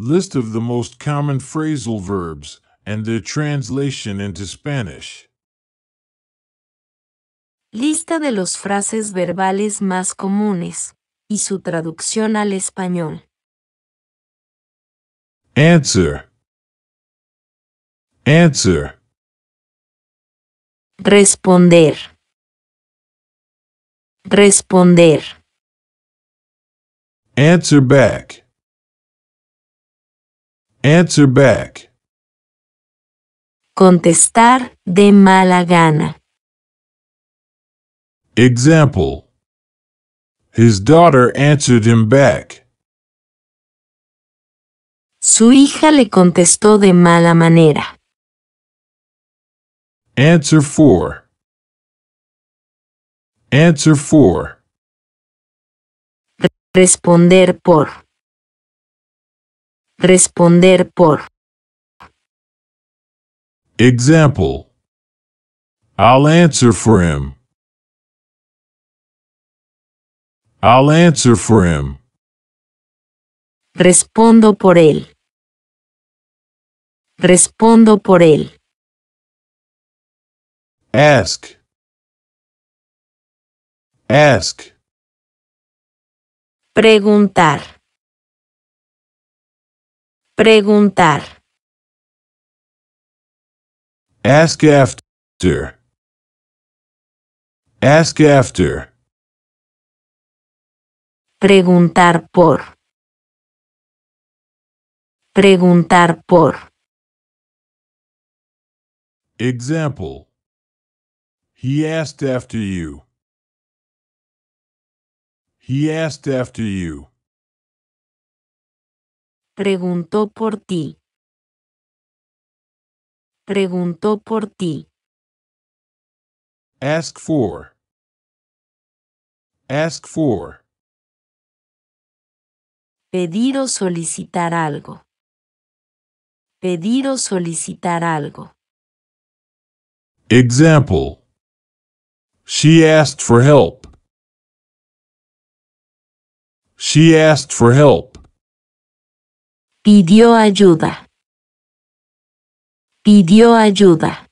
List of the most common phrasal verbs and their translation into Spanish. Lista de los frases verbales más comunes y su traducción al español. Answer. Answer. Responder. Responder. Answer back. Answer back. Contestar de mala gana. Example. His daughter answered him back. Su hija le contestó de mala manera. Answer 4. Answer 4. Responder por. Responder por. Example. I'll answer for him. I'll answer for him. Respondo por él. Respondo por él. Ask. Ask. Preguntar. Preguntar. Ask after. Ask after. Preguntar por. Preguntar por. Example. He asked after you. He asked after you. Preguntó por ti. Preguntó por ti. Ask for. Ask for. Pedir o solicitar algo. Pedir o solicitar algo. Example. She asked for help. She asked for help. Pidió ayuda. Pidió ayuda.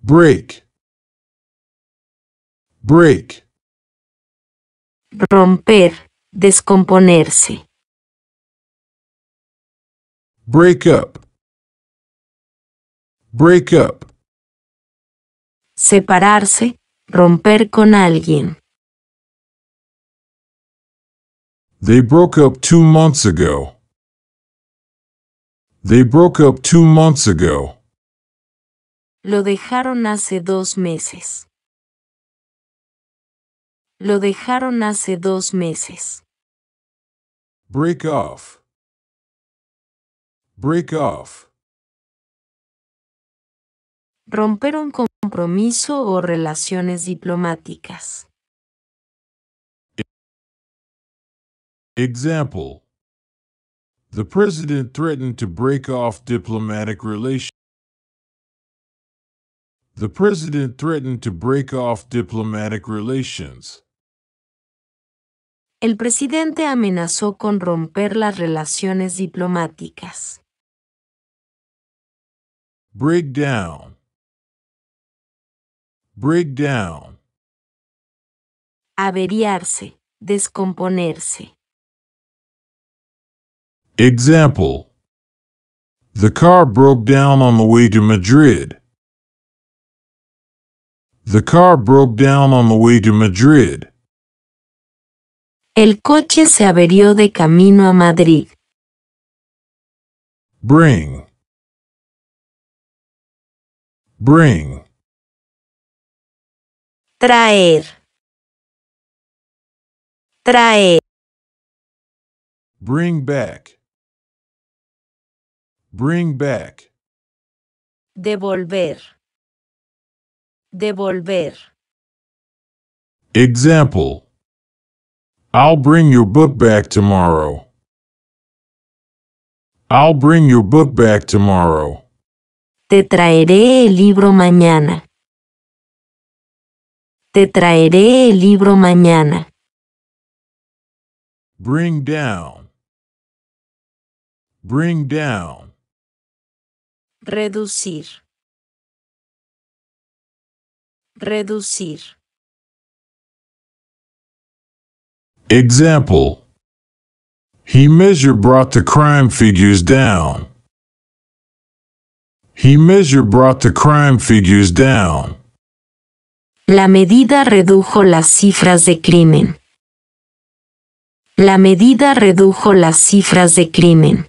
Break. Break. Romper, descomponerse. Break up. Break up. Separarse, romper con alguien. They broke up two months ago. They broke up two months ago. Lo dejaron hace dos meses. Lo dejaron hace dos meses. Break off. Break off. Romper un compromiso o relaciones diplomáticas. Example The president threatened to break off diplomatic relations. The president threatened to break off diplomatic relations. El presidente amenazó con romper las relaciones diplomáticas. Break down. Break down. Averiarse, descomponerse. Example The car broke down on the way to Madrid. The car broke down on the way to Madrid. El coche se averió de camino a Madrid. Bring. Bring. Traer. Traer. Bring back. Bring back. Devolver. Devolver. Example. I'll bring your book back tomorrow. I'll bring your book back tomorrow. Te traeré el libro mañana. Te traeré el libro mañana. Bring down. Bring down. Reducir. Reducir. Example. He measure brought the crime figures down. He measure brought the crime figures down. La medida redujo las cifras de crimen. La medida redujo las cifras de crimen.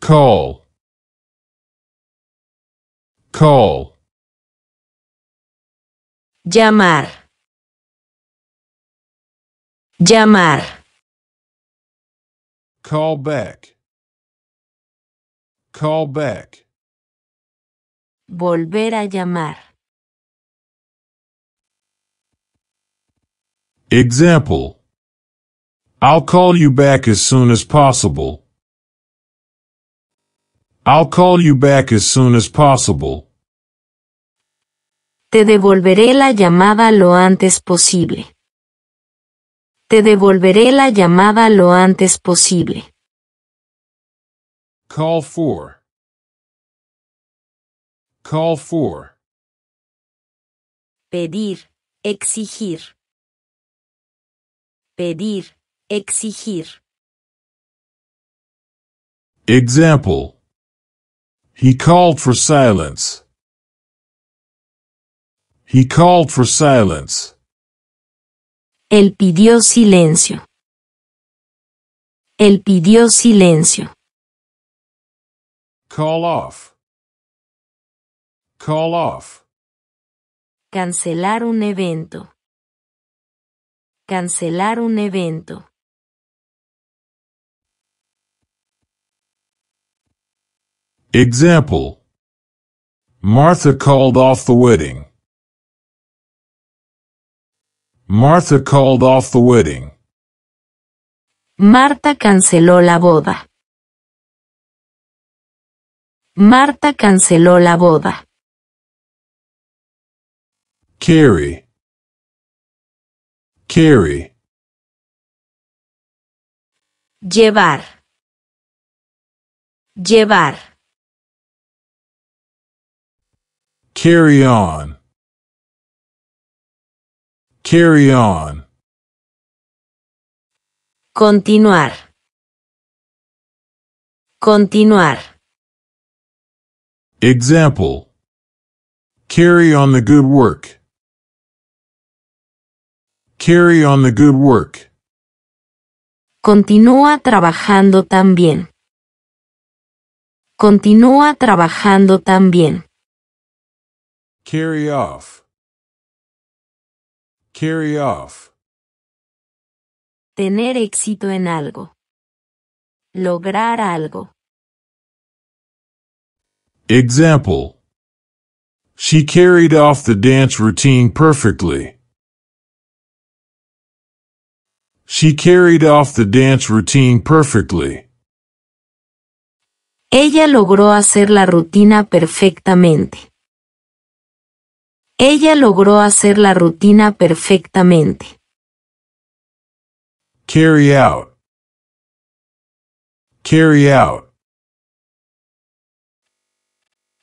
Call. Call. Llamar. Llamar. Call back. Call back. Volver a llamar. Example. I'll call you back as soon as possible. I'll call you back as soon as possible. Te devolveré la llamada lo antes posible. Te devolveré la llamada lo antes posible. Call for. Call for. Pedir, exigir. Pedir, exigir. Example. He called for silence. He called for silence. Él pidió silencio. Él pidió silencio. Call off. Call off. Cancelar un evento. Cancelar un evento. Example: Martha called off the wedding. Martha called off the wedding. Marta canceló la boda. Marta canceló la boda. Carry. Carry. Llevar. Llevar. Carry on. Carry on. Continuar. Continuar. Example. Carry on the good work. Carry on the good work. Continúa trabajando también. Continúa trabajando también. Carry off. Carry off. Tener éxito en algo. Lograr algo. Example. She carried off the dance routine perfectly. She carried off the dance routine perfectly. Ella logró hacer la rutina perfectamente. Ella logró hacer la rutina perfectamente. Carry out. Carry out.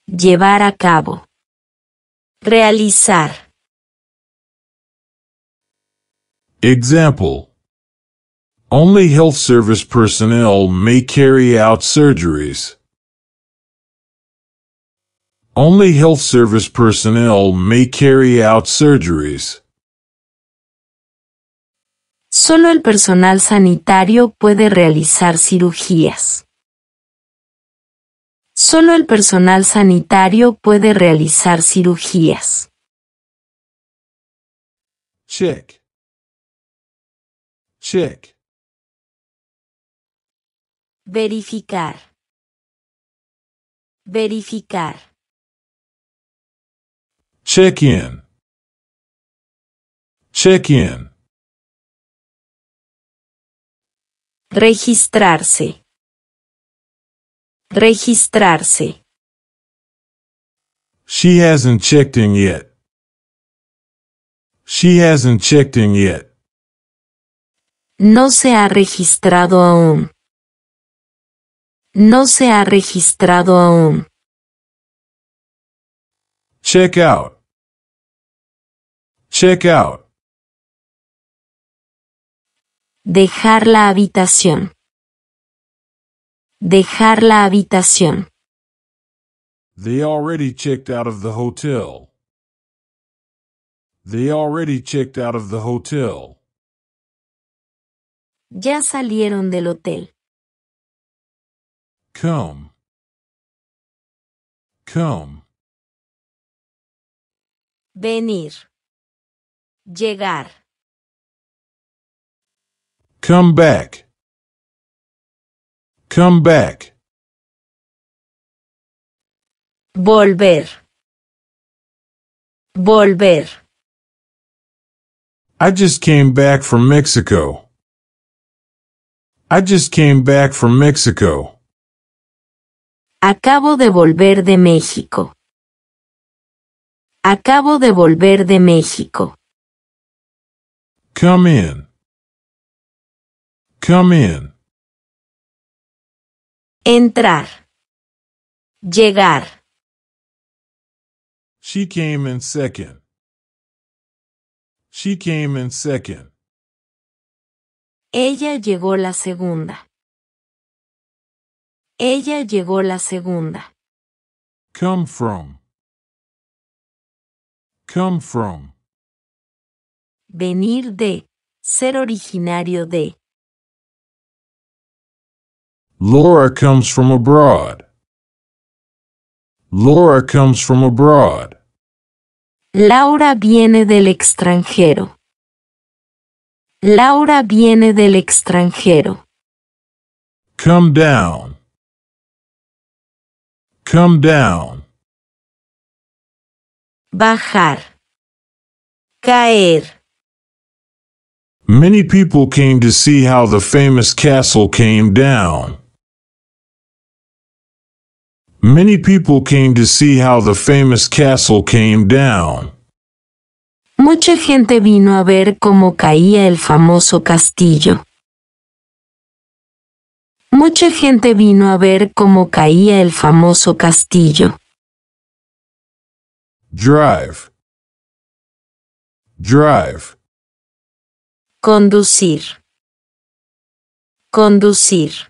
Llevar a cabo. Realizar. Example. Only health service personnel may carry out surgeries. Only health service personnel may carry out surgeries. Solo el personal sanitario puede realizar cirugías. Solo el personal sanitario puede realizar cirugías. Check. Check. Verificar. Verificar. Check in. Check in. Registrarse. Registrarse. She hasn't checked in yet. She hasn't checked in yet. No se ha registrado aún. No se ha registrado aún. Check out. Check out. Dejar la habitación. Dejar la habitación. They already checked out of the hotel. They already checked out of the hotel. Ya salieron del hotel. Come. Come. Venir. Llegar. Come back. Come back. Volver. Volver. I just came back from Mexico. I just came back from Mexico. Acabo de volver de México. Acabo de volver de México. Come in. Come in. Entrar. Llegar. She came in second. She came in second. Ella llegó la segunda. Ella llegó la segunda. Come from. Come from. venir de, ser originario de. Laura comes from abroad. Laura comes from abroad. Laura viene del extranjero. Laura viene del extranjero. Come down. Come down. Bajar. Caer. Many people came to see how the famous castle came down. Many people came to see how the famous castle came down. Mucha gente vino a ver cómo caía el famoso castillo. Mucha gente vino a ver cómo caía el famoso castillo. Drive. Drive. Conducir. Conducir.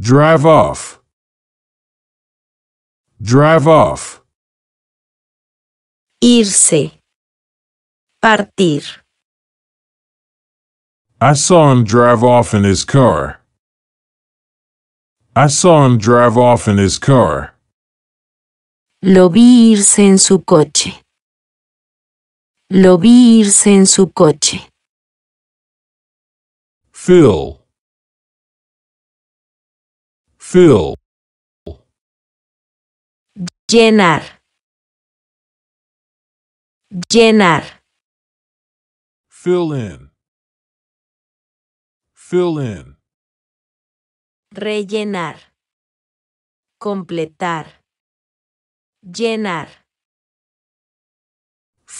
Drive off. Drive off. Irse. Partir. I saw him drive off in his car. I saw him drive off in his car. Lo vi irse en su coche. Lo vi irse en su coche. Fill. Fill. Llenar. Llenar. Fill in. Fill in. Rellenar. Completar. Llenar.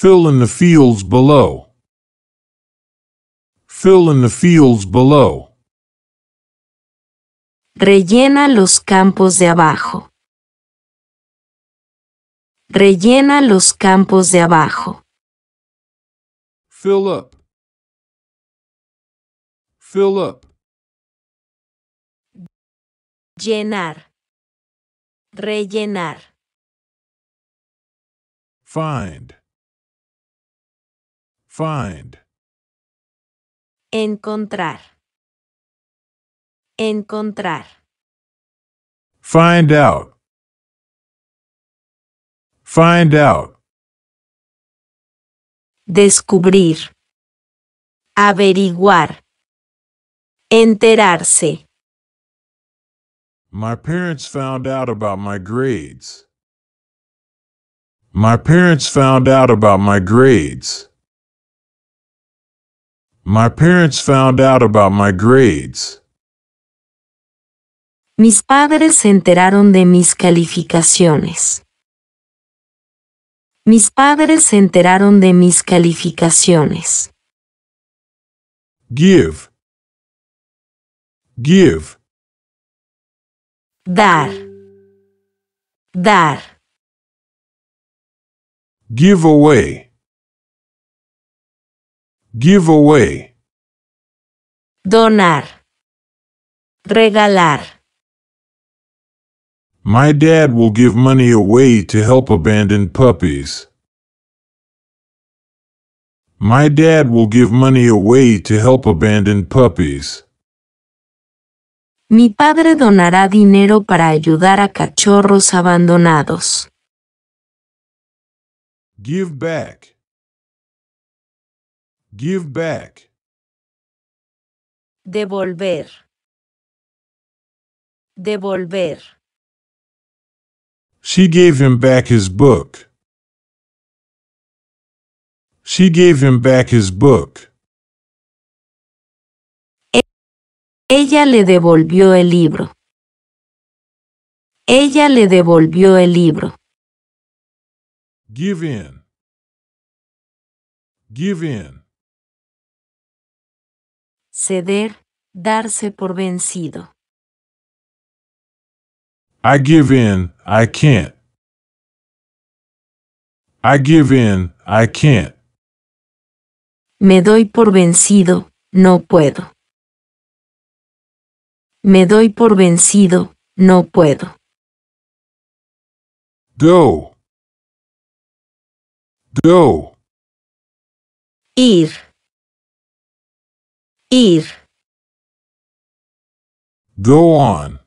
Fill in the fields below. Fill in the fields below. Rellena los campos de abajo. Rellena los campos de abajo. Fill up. Fill up. Llenar. Rellenar. Find. Find. Encontrar. Encontrar. Find out. Find out. Descubrir. Averiguar. Enterarse. My parents found out about my grades. My parents found out about my grades. My parents found out about my grades. Mis padres se enteraron de mis calificaciones. Mis padres se enteraron de mis calificaciones. Give. Give. Dar. Dar. Give away. Give away. Donar. Regalar. My dad will give money away to help abandoned puppies. My dad will give money away to help abandoned puppies. Mi padre donará dinero para ayudar a cachorros abandonados. Give back. Give back. Devolver. Devolver. She gave him back his book. She gave him back his book. Ella le devolvió el libro. Ella le devolvió el libro. Give in. Give in. ceder, darse por vencido. I give in, I can't. I give in, I can't. Me doy por vencido, no puedo. Me doy por vencido, no puedo. Do. Do. Ir. Ir. Go on.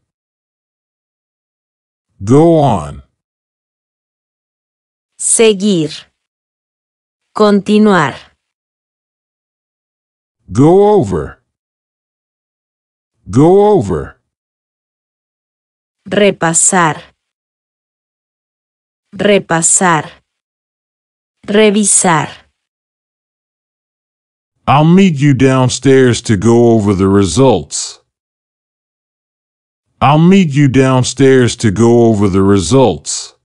Go on. Seguir. Continuar. Go over. Go over. Repasar. Repasar. Revisar. I'll meet you downstairs to go over the results. I'll meet you downstairs to go over the results.